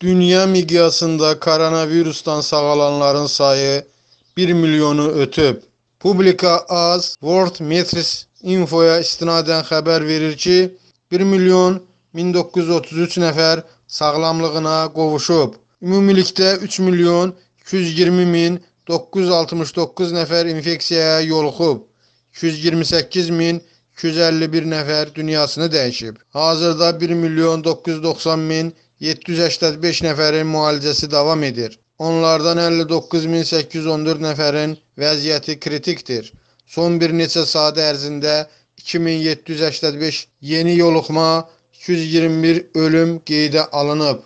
Dünya miqyasında koronavirusdan sağalanların sayı 1 milyonu ötüb. Publika az World Metris Infoya istinadən xəbər verir ki, 1 milyon 1933 nəfər sağlamlığına qovuşub. Ümumilikdə 3 milyon 220 min 969 nəfər infeksiyaya yoluxub. 228 min 251 nəfər dünyasını dəyişib. Hazırda 1 milyon 990 min 785 nəfərin müalicəsi davam edir. Onlardan 59814 nəfərin vəziyyəti kritikdir. Son bir neçə saat ərzində 2785 yeni yoluxma, 221 ölüm qeydə alınıb.